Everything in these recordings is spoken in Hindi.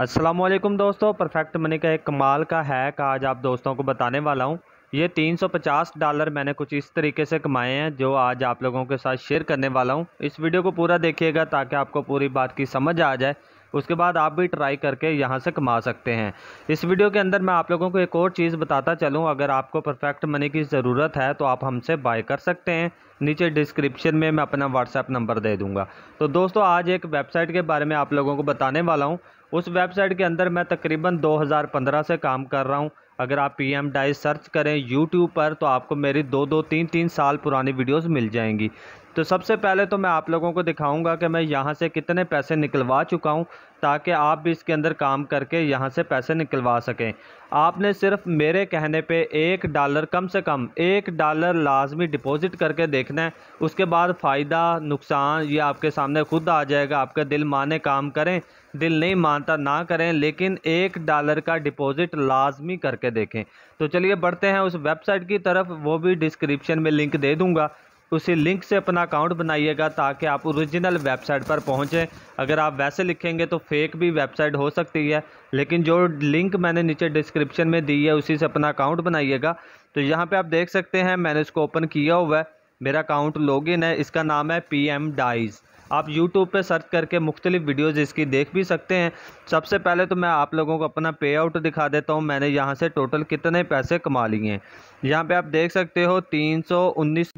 असलम दोस्तों परफेक्ट मनी का एक कमाल का हैक आज आप दोस्तों को बताने वाला हूँ ये 350 डॉलर मैंने कुछ इस तरीके से कमाए हैं जो आज आप लोगों के साथ शेयर करने वाला हूँ इस वीडियो को पूरा देखिएगा ताकि आपको पूरी बात की समझ आ जाए उसके बाद आप भी ट्राई करके यहाँ से कमा सकते हैं इस वीडियो के अंदर मैं आप लोगों को एक और चीज़ बताता चलूँ अगर आपको परफेक्ट मनी की ज़रूरत है तो आप हमसे बाय कर सकते हैं नीचे डिस्क्रिप्शन में मैं अपना व्हाट्सएप नंबर दे दूँगा तो दोस्तों आज एक वेबसाइट के बारे में आप लोगों को बताने वाला हूँ उस वेबसाइट के अंदर मैं तकरीबन 2015 से काम कर रहा हूँ अगर आप पी एम डाइस सर्च करें यूट्यूब पर तो आपको मेरी दो दो तीन तीन साल पुरानी वीडियोस मिल जाएंगी तो सबसे पहले तो मैं आप लोगों को दिखाऊंगा कि मैं यहाँ से कितने पैसे निकलवा चुका हूँ ताकि आप भी इसके अंदर काम करके यहाँ से पैसे निकलवा सकें आपने सिर्फ मेरे कहने पे एक डॉलर कम से कम एक डॉलर लाजमी डिपॉजिट करके देखना है उसके बाद फ़ायदा नुकसान ये आपके सामने खुद आ जाएगा आपका दिल माने काम करें दिल नहीं मानता ना करें लेकिन एक डॉलर का डिपॉजिट लाजमी करके देखें तो चलिए बढ़ते हैं उस वेबसाइट की तरफ वो भी डिस्क्रिप्शन में लिंक दे दूँगा उसी लिंक से अपना अकाउंट बनाइएगा ताकि आप ओरिजिनल वेबसाइट पर पहुँचें अगर आप वैसे लिखेंगे तो फेक भी वेबसाइट हो सकती है लेकिन जो लिंक मैंने नीचे डिस्क्रिप्शन में दी है उसी से अपना अकाउंट बनाइएगा तो यहाँ पर आप देख सकते हैं मैंने इसको ओपन किया हुआ है मेरा अकाउंट लॉगिन है इसका नाम है पी एम डाइज़ आप यूट्यूब पे सर्च करके मुख्तलिफ वीडियोज़ इसकी देख भी सकते हैं सबसे पहले तो मैं आप लोगों को अपना पे आउट दिखा देता हूँ मैंने यहाँ से टोटल कितने पैसे कमा लिए हैं यहाँ पे आप देख सकते हो तीन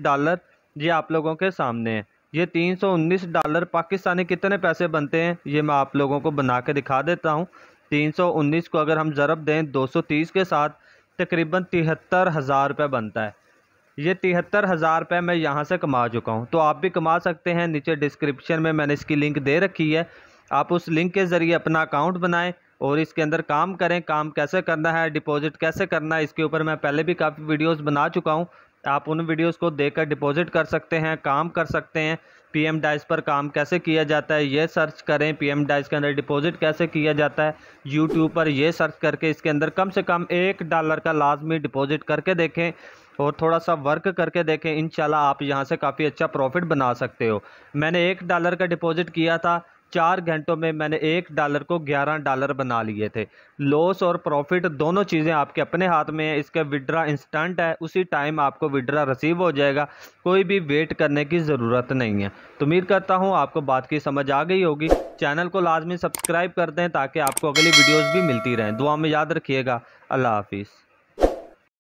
डॉलर ये आप लोगों के सामने है ये 319 डॉलर पाकिस्तानी कितने पैसे बनते हैं ये मैं आप लोगों को बना के दिखा देता हूँ 319 को अगर हम ज़रब दें 230 के साथ तकरीबन तिहत्तर हज़ार रुपये बनता है ये तिहत्तर हज़ार रुपये मैं यहाँ से कमा चुका हूँ तो आप भी कमा सकते हैं नीचे डिस्क्रिप्शन में मैंने इसकी लिंक दे रखी है आप उस लिंक के ज़रिए अपना अकाउंट बनाएँ और इसके अंदर काम करें काम कैसे करना है डिपॉजिट कैसे करना है इसके ऊपर मैं पहले भी काफ़ी वीडियोस बना चुका हूँ आप उन वीडियोस को देखकर डिपॉजिट कर सकते हैं काम कर सकते हैं पीएम डाइस पर काम कैसे किया जाता है ये सर्च करें पीएम डाइस के अंदर डिपॉजिट कैसे किया जाता है यूट्यूब पर ये सर्च करके इसके अंदर कम से कम एक डॉलर का लाजमी डिपॉजिट करके देखें और थोड़ा सा वर्क करके देखें इन आप यहाँ से काफ़ी अच्छा प्रॉफिट बना सकते हो मैंने एक डॉलर का डिपॉजिट किया था चार घंटों में मैंने एक डॉलर को ग्यारह डॉलर बना लिए थे लॉस और प्रॉफिट दोनों चीज़ें आपके अपने हाथ में है इसका विड्रा इंस्टेंट है उसी टाइम आपको विड्रा रिसीव हो जाएगा कोई भी वेट करने की ज़रूरत नहीं है तो उम्मीद करता हूँ आपको बात की समझ आ गई होगी चैनल को लाजमी सब्सक्राइब कर दें ताकि आपको अगली वीडियोज़ भी मिलती रहें दुआ में याद रखिएगा अल्लाह हाफिज़